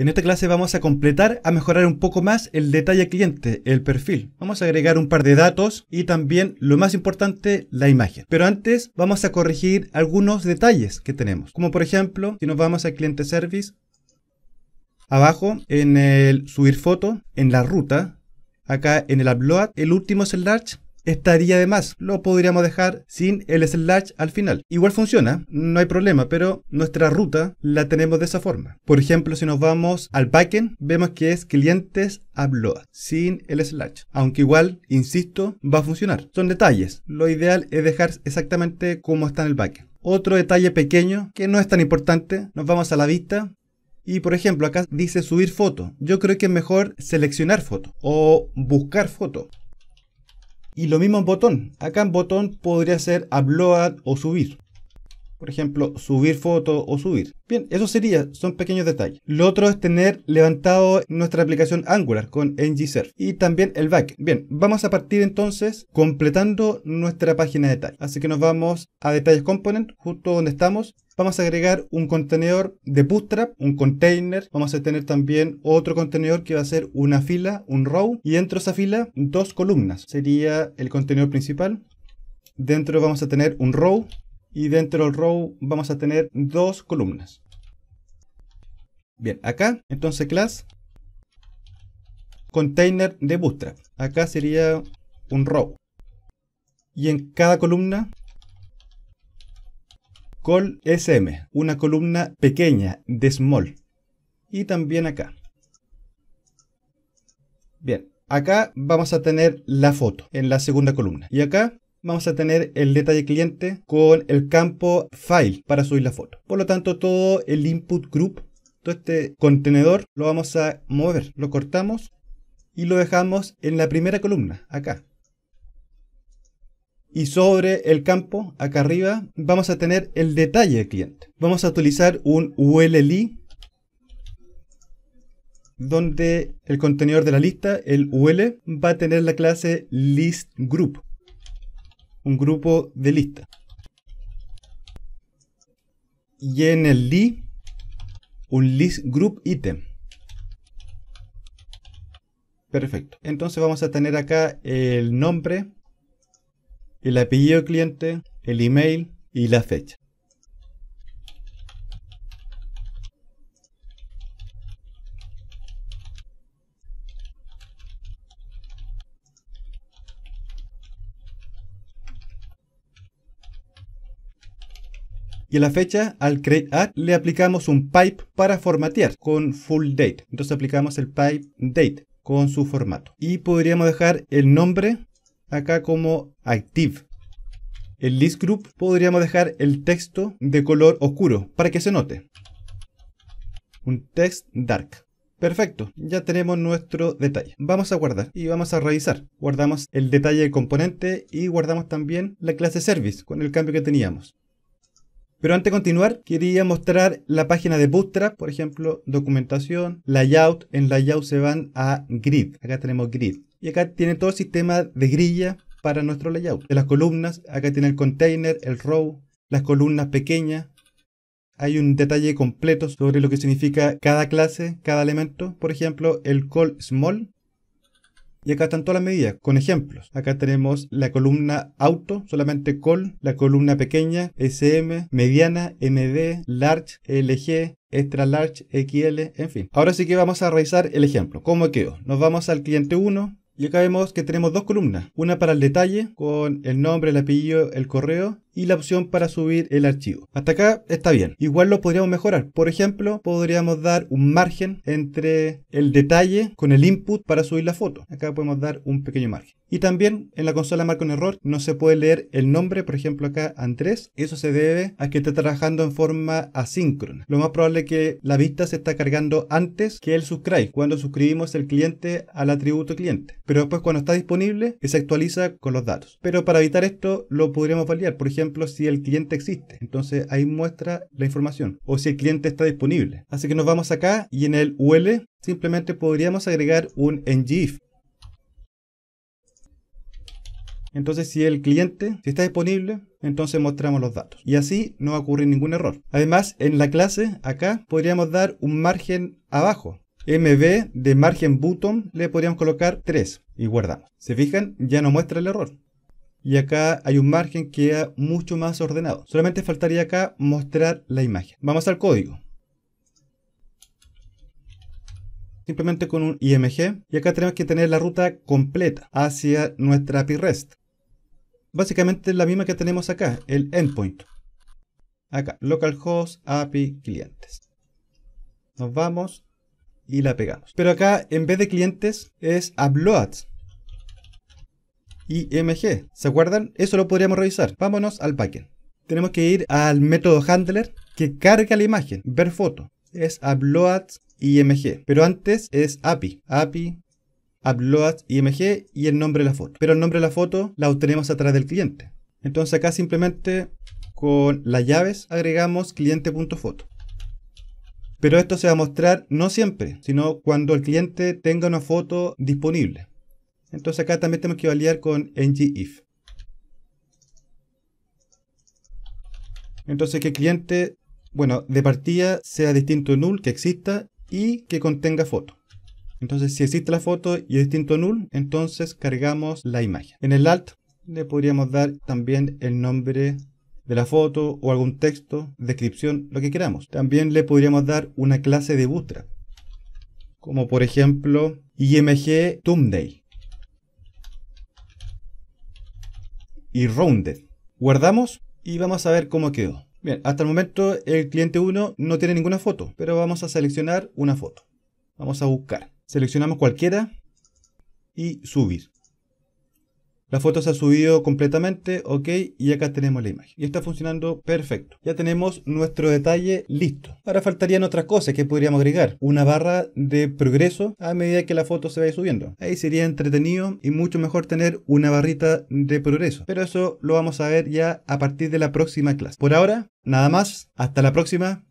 En esta clase vamos a completar, a mejorar un poco más el detalle cliente, el perfil. Vamos a agregar un par de datos y también, lo más importante, la imagen. Pero antes vamos a corregir algunos detalles que tenemos. Como por ejemplo, si nos vamos a cliente service, abajo en el subir foto, en la ruta, acá en el upload, el último es el large, estaría de más. Lo podríamos dejar sin el slash al final. Igual funciona, no hay problema, pero nuestra ruta la tenemos de esa forma. Por ejemplo, si nos vamos al backend, vemos que es clientes upload sin el slash. Aunque igual, insisto, va a funcionar. Son detalles. Lo ideal es dejar exactamente como está en el backend. Otro detalle pequeño que no es tan importante, nos vamos a la vista y por ejemplo, acá dice subir foto. Yo creo que es mejor seleccionar foto o buscar foto. Y lo mismo en botón. Acá en botón podría ser upload o subir. Por ejemplo, subir foto o subir. Bien, eso sería, son pequeños detalles. Lo otro es tener levantado nuestra aplicación Angular con ng Serve y también el back. Bien, vamos a partir entonces completando nuestra página de detalles. Así que nos vamos a detalles component, justo donde estamos vamos a agregar un contenedor de bootstrap, un container, vamos a tener también otro contenedor que va a ser una fila, un row, y dentro de esa fila dos columnas. Sería el contenedor principal. Dentro vamos a tener un row y dentro del row vamos a tener dos columnas. Bien, acá entonces class container de bootstrap. Acá sería un row. Y en cada columna col sm, una columna pequeña de small. Y también acá. Bien, acá vamos a tener la foto en la segunda columna. Y acá vamos a tener el detalle cliente con el campo file para subir la foto. Por lo tanto, todo el input group, todo este contenedor, lo vamos a mover. Lo cortamos y lo dejamos en la primera columna, acá y sobre el campo, acá arriba, vamos a tener el detalle del cliente. Vamos a utilizar un ULLi donde el contenedor de la lista, el UL, va a tener la clase listGroup, un grupo de lista. Y en el li, un listGroupItem. Perfecto. Entonces vamos a tener acá el nombre el apellido cliente, el email y la fecha. y a la fecha al createAdd le aplicamos un pipe para formatear con full date. Entonces aplicamos el pipe date con su formato. Y podríamos dejar el nombre acá como active. En list group podríamos dejar el texto de color oscuro para que se note. Un text dark. Perfecto, ya tenemos nuestro detalle. Vamos a guardar y vamos a revisar. Guardamos el detalle de componente y guardamos también la clase service con el cambio que teníamos. Pero antes de continuar, quería mostrar la página de Bootstrap, por ejemplo, documentación, layout. En layout se van a grid. Acá tenemos grid. Y acá tiene todo el sistema de grilla para nuestro layout. De las columnas, acá tiene el container, el row, las columnas pequeñas. Hay un detalle completo sobre lo que significa cada clase, cada elemento. Por ejemplo, el call small y acá están todas las medidas, con ejemplos. Acá tenemos la columna auto, solamente col, la columna pequeña, SM, mediana, MD, large, LG, extra large, XL, en fin. Ahora sí que vamos a revisar el ejemplo. ¿Cómo quedó? Nos vamos al cliente 1, y acá vemos que tenemos dos columnas, una para el detalle con el nombre, el apellido, el correo y la opción para subir el archivo. Hasta acá está bien. Igual lo podríamos mejorar. Por ejemplo, podríamos dar un margen entre el detalle con el input para subir la foto. Acá podemos dar un pequeño margen. Y también en la consola marca un error, no se puede leer el nombre, por ejemplo acá Andrés. Eso se debe a que está trabajando en forma asíncrona. Lo más probable es que la vista se está cargando antes que el subscribe, cuando suscribimos el cliente al atributo cliente. Pero después cuando está disponible, se actualiza con los datos. Pero para evitar esto, lo podríamos validar Por ejemplo, si el cliente existe. Entonces ahí muestra la información o si el cliente está disponible. Así que nos vamos acá y en el UL simplemente podríamos agregar un ngif entonces, si el cliente está disponible, entonces mostramos los datos. Y así no va a ocurrir ningún error. Además, en la clase, acá, podríamos dar un margen abajo. MB de margen button le podríamos colocar 3 y guardamos. ¿Se fijan? Ya no muestra el error y acá hay un margen que queda mucho más ordenado. Solamente faltaría acá mostrar la imagen. Vamos al código. Simplemente con un IMG y acá tenemos que tener la ruta completa hacia nuestra API REST. Básicamente la misma que tenemos acá, el endpoint. Acá, localhost API clientes. Nos vamos y la pegamos. Pero acá en vez de clientes es uploads IMG. ¿Se acuerdan? Eso lo podríamos revisar. Vámonos al backend. Tenemos que ir al método handler que carga la imagen, ver foto. Es upload IMG. Pero antes es API. API upload IMG y el nombre de la foto. Pero el nombre de la foto la obtenemos atrás del cliente. Entonces acá simplemente con las llaves agregamos cliente.foto. Pero esto se va a mostrar no siempre, sino cuando el cliente tenga una foto disponible. Entonces acá también tenemos que validar con ngIf. Entonces que cliente, bueno, de partida sea distinto null, que exista y que contenga foto. Entonces si existe la foto y es distinto null, entonces cargamos la imagen. En el alt le podríamos dar también el nombre de la foto o algún texto, descripción, lo que queramos. También le podríamos dar una clase de bootstrap, como por ejemplo img thumbnail. y Rounded. Guardamos y vamos a ver cómo quedó. Bien, hasta el momento el cliente 1 no tiene ninguna foto, pero vamos a seleccionar una foto. Vamos a buscar. Seleccionamos cualquiera y subir. La foto se ha subido completamente, ok, y acá tenemos la imagen. Y está funcionando perfecto. Ya tenemos nuestro detalle listo. Ahora faltarían otras cosas que podríamos agregar. Una barra de progreso a medida que la foto se vaya subiendo. Ahí sería entretenido y mucho mejor tener una barrita de progreso. Pero eso lo vamos a ver ya a partir de la próxima clase. Por ahora, nada más. Hasta la próxima.